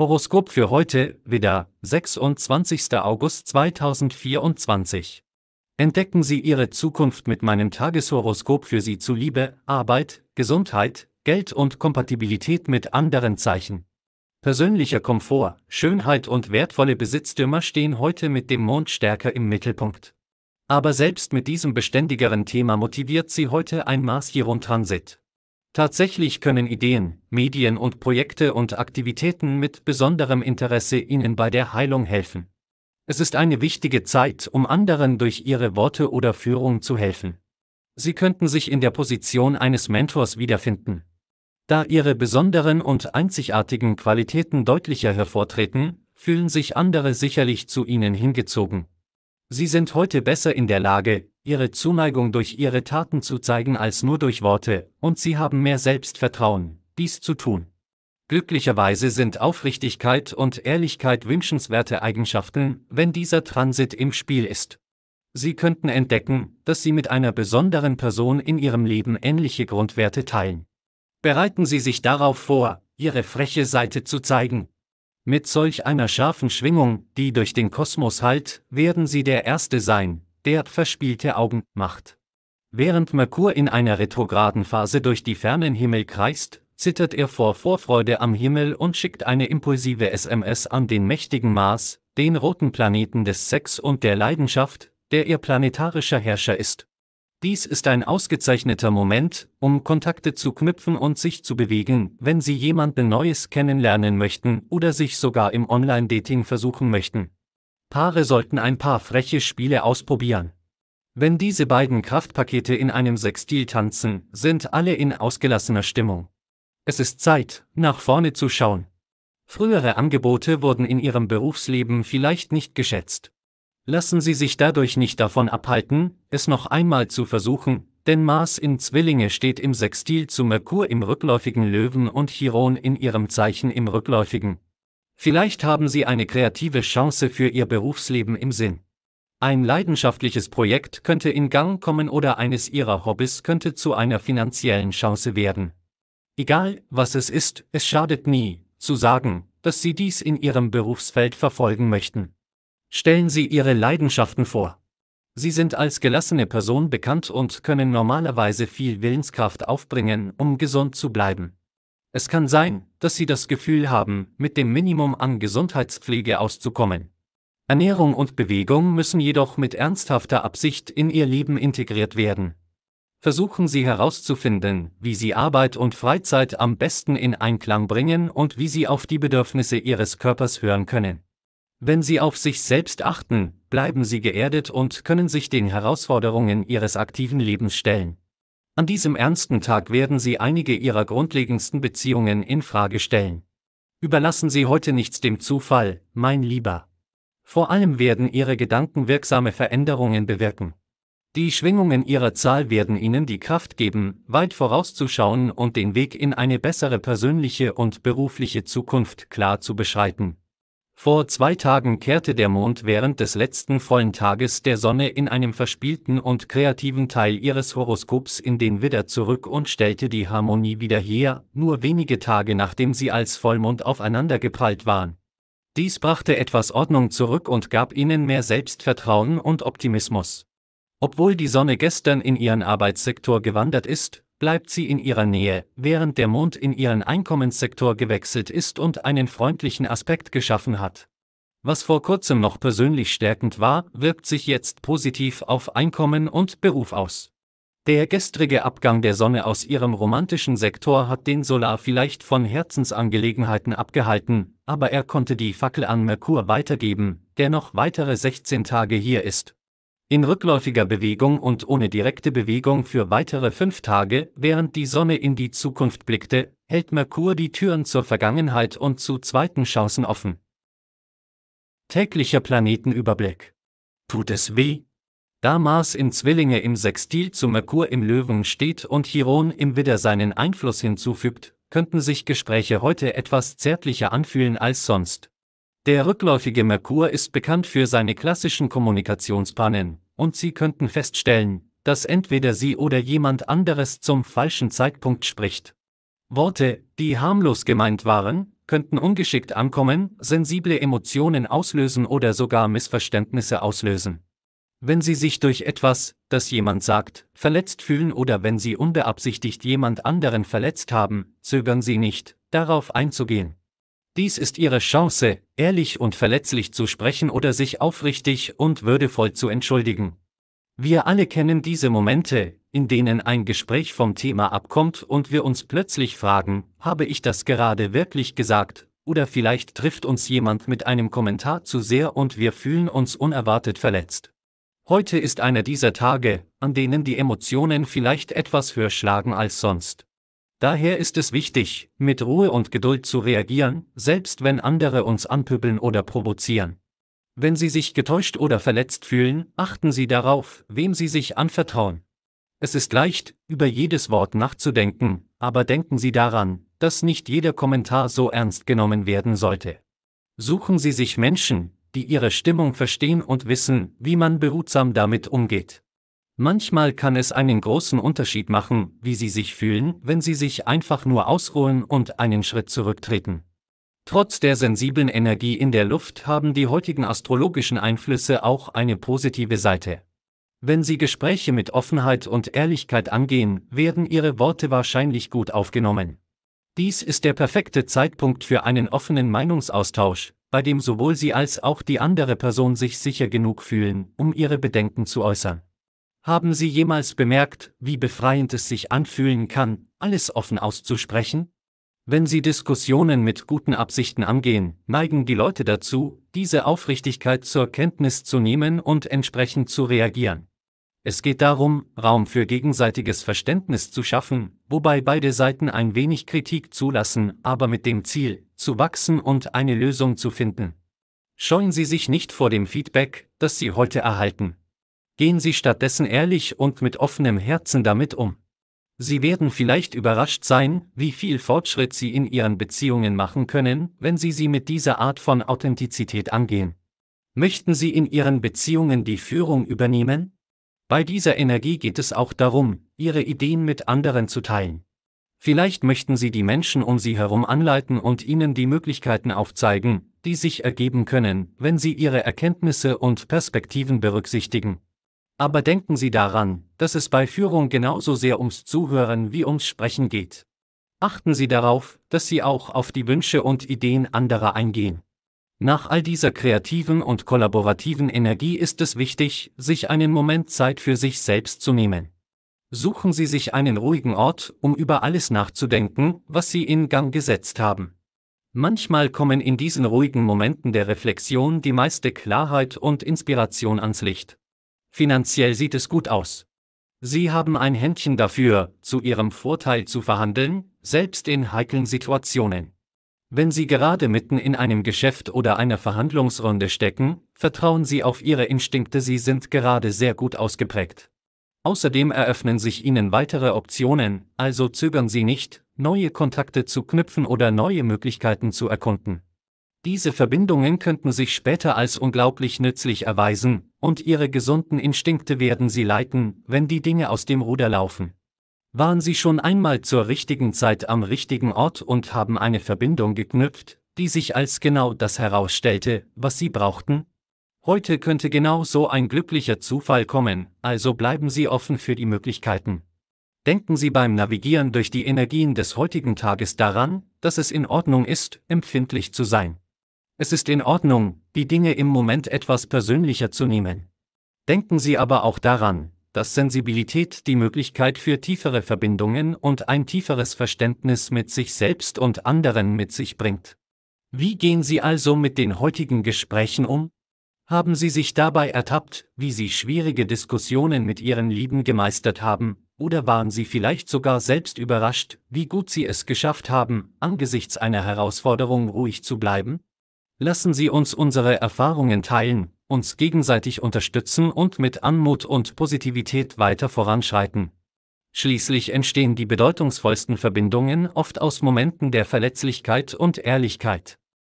Horoskop für heute, wieder, 26. August 2024. Entdecken Sie Ihre Zukunft mit meinem Tageshoroskop für Sie zu Liebe, Arbeit, Gesundheit, Geld und Kompatibilität mit anderen Zeichen. Persönlicher Komfort, Schönheit und wertvolle Besitztümer stehen heute mit dem Mond stärker im Mittelpunkt. Aber selbst mit diesem beständigeren Thema motiviert sie heute ein Mars Chiron Transit. Tatsächlich können Ideen, Medien und Projekte und Aktivitäten mit besonderem Interesse Ihnen bei der Heilung helfen. Es ist eine wichtige Zeit, um anderen durch Ihre Worte oder Führung zu helfen. Sie könnten sich in der Position eines Mentors wiederfinden. Da Ihre besonderen und einzigartigen Qualitäten deutlicher hervortreten, fühlen sich andere sicherlich zu Ihnen hingezogen. Sie sind heute besser in der Lage, ihre Zuneigung durch ihre Taten zu zeigen als nur durch Worte, und sie haben mehr Selbstvertrauen, dies zu tun. Glücklicherweise sind Aufrichtigkeit und Ehrlichkeit wünschenswerte Eigenschaften, wenn dieser Transit im Spiel ist. Sie könnten entdecken, dass Sie mit einer besonderen Person in Ihrem Leben ähnliche Grundwerte teilen. Bereiten Sie sich darauf vor, Ihre freche Seite zu zeigen. Mit solch einer scharfen Schwingung, die durch den Kosmos hallt, werden Sie der Erste sein, der verspielte Augen macht. Während Merkur in einer retrograden Phase durch die fernen Himmel kreist, zittert er vor Vorfreude am Himmel und schickt eine impulsive SMS an den mächtigen Mars, den roten Planeten des Sex und der Leidenschaft, der ihr planetarischer Herrscher ist. Dies ist ein ausgezeichneter Moment, um Kontakte zu knüpfen und sich zu bewegen, wenn Sie jemanden Neues kennenlernen möchten oder sich sogar im Online-Dating versuchen möchten. Paare sollten ein paar freche Spiele ausprobieren. Wenn diese beiden Kraftpakete in einem Sextil tanzen, sind alle in ausgelassener Stimmung. Es ist Zeit, nach vorne zu schauen. Frühere Angebote wurden in Ihrem Berufsleben vielleicht nicht geschätzt. Lassen Sie sich dadurch nicht davon abhalten, es noch einmal zu versuchen, denn Mars in Zwillinge steht im Sextil zu Merkur im rückläufigen Löwen und Chiron in ihrem Zeichen im rückläufigen Vielleicht haben Sie eine kreative Chance für Ihr Berufsleben im Sinn. Ein leidenschaftliches Projekt könnte in Gang kommen oder eines Ihrer Hobbys könnte zu einer finanziellen Chance werden. Egal, was es ist, es schadet nie, zu sagen, dass Sie dies in Ihrem Berufsfeld verfolgen möchten. Stellen Sie Ihre Leidenschaften vor. Sie sind als gelassene Person bekannt und können normalerweise viel Willenskraft aufbringen, um gesund zu bleiben. Es kann sein, dass Sie das Gefühl haben, mit dem Minimum an Gesundheitspflege auszukommen. Ernährung und Bewegung müssen jedoch mit ernsthafter Absicht in Ihr Leben integriert werden. Versuchen Sie herauszufinden, wie Sie Arbeit und Freizeit am besten in Einklang bringen und wie Sie auf die Bedürfnisse Ihres Körpers hören können. Wenn Sie auf sich selbst achten, bleiben Sie geerdet und können sich den Herausforderungen Ihres aktiven Lebens stellen. An diesem ernsten Tag werden Sie einige Ihrer grundlegendsten Beziehungen in Frage stellen. Überlassen Sie heute nichts dem Zufall, mein Lieber. Vor allem werden Ihre Gedanken wirksame Veränderungen bewirken. Die Schwingungen Ihrer Zahl werden Ihnen die Kraft geben, weit vorauszuschauen und den Weg in eine bessere persönliche und berufliche Zukunft klar zu beschreiten, vor zwei Tagen kehrte der Mond während des letzten vollen Tages der Sonne in einem verspielten und kreativen Teil ihres Horoskops in den Widder zurück und stellte die Harmonie wieder her, nur wenige Tage nachdem sie als Vollmond aufeinander geprallt waren. Dies brachte etwas Ordnung zurück und gab ihnen mehr Selbstvertrauen und Optimismus. Obwohl die Sonne gestern in ihren Arbeitssektor gewandert ist, bleibt sie in ihrer Nähe, während der Mond in ihren Einkommenssektor gewechselt ist und einen freundlichen Aspekt geschaffen hat. Was vor kurzem noch persönlich stärkend war, wirkt sich jetzt positiv auf Einkommen und Beruf aus. Der gestrige Abgang der Sonne aus ihrem romantischen Sektor hat den Solar vielleicht von Herzensangelegenheiten abgehalten, aber er konnte die Fackel an Merkur weitergeben, der noch weitere 16 Tage hier ist in rückläufiger Bewegung und ohne direkte Bewegung für weitere fünf Tage, während die Sonne in die Zukunft blickte, hält Merkur die Türen zur Vergangenheit und zu zweiten Chancen offen. Täglicher Planetenüberblick. Tut es weh? Da Mars in Zwillinge im Sextil zu Merkur im Löwen steht und Chiron im Widder seinen Einfluss hinzufügt, könnten sich Gespräche heute etwas zärtlicher anfühlen als sonst. Der rückläufige Merkur ist bekannt für seine klassischen Kommunikationspfannen, und Sie könnten feststellen, dass entweder Sie oder jemand anderes zum falschen Zeitpunkt spricht. Worte, die harmlos gemeint waren, könnten ungeschickt ankommen, sensible Emotionen auslösen oder sogar Missverständnisse auslösen. Wenn Sie sich durch etwas, das jemand sagt, verletzt fühlen oder wenn Sie unbeabsichtigt jemand anderen verletzt haben, zögern Sie nicht, darauf einzugehen. Dies ist Ihre Chance, ehrlich und verletzlich zu sprechen oder sich aufrichtig und würdevoll zu entschuldigen. Wir alle kennen diese Momente, in denen ein Gespräch vom Thema abkommt und wir uns plötzlich fragen, habe ich das gerade wirklich gesagt, oder vielleicht trifft uns jemand mit einem Kommentar zu sehr und wir fühlen uns unerwartet verletzt. Heute ist einer dieser Tage, an denen die Emotionen vielleicht etwas höher schlagen als sonst. Daher ist es wichtig, mit Ruhe und Geduld zu reagieren, selbst wenn andere uns anpübeln oder provozieren. Wenn Sie sich getäuscht oder verletzt fühlen, achten Sie darauf, wem Sie sich anvertrauen. Es ist leicht, über jedes Wort nachzudenken, aber denken Sie daran, dass nicht jeder Kommentar so ernst genommen werden sollte. Suchen Sie sich Menschen, die Ihre Stimmung verstehen und wissen, wie man behutsam damit umgeht. Manchmal kann es einen großen Unterschied machen, wie Sie sich fühlen, wenn Sie sich einfach nur ausruhen und einen Schritt zurücktreten. Trotz der sensiblen Energie in der Luft haben die heutigen astrologischen Einflüsse auch eine positive Seite. Wenn Sie Gespräche mit Offenheit und Ehrlichkeit angehen, werden Ihre Worte wahrscheinlich gut aufgenommen. Dies ist der perfekte Zeitpunkt für einen offenen Meinungsaustausch, bei dem sowohl Sie als auch die andere Person sich sicher genug fühlen, um ihre Bedenken zu äußern. Haben Sie jemals bemerkt, wie befreiend es sich anfühlen kann, alles offen auszusprechen? Wenn Sie Diskussionen mit guten Absichten angehen, neigen die Leute dazu, diese Aufrichtigkeit zur Kenntnis zu nehmen und entsprechend zu reagieren. Es geht darum, Raum für gegenseitiges Verständnis zu schaffen, wobei beide Seiten ein wenig Kritik zulassen, aber mit dem Ziel, zu wachsen und eine Lösung zu finden. Scheuen Sie sich nicht vor dem Feedback, das Sie heute erhalten. Gehen Sie stattdessen ehrlich und mit offenem Herzen damit um. Sie werden vielleicht überrascht sein, wie viel Fortschritt Sie in Ihren Beziehungen machen können, wenn Sie sie mit dieser Art von Authentizität angehen. Möchten Sie in Ihren Beziehungen die Führung übernehmen? Bei dieser Energie geht es auch darum, Ihre Ideen mit anderen zu teilen. Vielleicht möchten Sie die Menschen um Sie herum anleiten und ihnen die Möglichkeiten aufzeigen, die sich ergeben können, wenn Sie Ihre Erkenntnisse und Perspektiven berücksichtigen. Aber denken Sie daran, dass es bei Führung genauso sehr ums Zuhören wie ums Sprechen geht. Achten Sie darauf, dass Sie auch auf die Wünsche und Ideen anderer eingehen. Nach all dieser kreativen und kollaborativen Energie ist es wichtig, sich einen Moment Zeit für sich selbst zu nehmen. Suchen Sie sich einen ruhigen Ort, um über alles nachzudenken, was Sie in Gang gesetzt haben. Manchmal kommen in diesen ruhigen Momenten der Reflexion die meiste Klarheit und Inspiration ans Licht. Finanziell sieht es gut aus. Sie haben ein Händchen dafür, zu Ihrem Vorteil zu verhandeln, selbst in heiklen Situationen. Wenn Sie gerade mitten in einem Geschäft oder einer Verhandlungsrunde stecken, vertrauen Sie auf Ihre Instinkte, Sie sind gerade sehr gut ausgeprägt. Außerdem eröffnen sich Ihnen weitere Optionen, also zögern Sie nicht, neue Kontakte zu knüpfen oder neue Möglichkeiten zu erkunden. Diese Verbindungen könnten sich später als unglaublich nützlich erweisen, und ihre gesunden Instinkte werden sie leiten, wenn die Dinge aus dem Ruder laufen. Waren sie schon einmal zur richtigen Zeit am richtigen Ort und haben eine Verbindung geknüpft, die sich als genau das herausstellte, was sie brauchten? Heute könnte genau so ein glücklicher Zufall kommen, also bleiben Sie offen für die Möglichkeiten. Denken Sie beim Navigieren durch die Energien des heutigen Tages daran, dass es in Ordnung ist, empfindlich zu sein. Es ist in Ordnung, die Dinge im Moment etwas persönlicher zu nehmen. Denken Sie aber auch daran, dass Sensibilität die Möglichkeit für tiefere Verbindungen und ein tieferes Verständnis mit sich selbst und anderen mit sich bringt. Wie gehen Sie also mit den heutigen Gesprächen um? Haben Sie sich dabei ertappt, wie Sie schwierige Diskussionen mit Ihren Lieben gemeistert haben, oder waren Sie vielleicht sogar selbst überrascht, wie gut Sie es geschafft haben, angesichts einer Herausforderung ruhig zu bleiben? Lassen Sie uns unsere Erfahrungen teilen, uns gegenseitig unterstützen und mit Anmut und Positivität weiter voranschreiten. Schließlich entstehen die bedeutungsvollsten Verbindungen oft aus Momenten der Verletzlichkeit und Ehrlichkeit.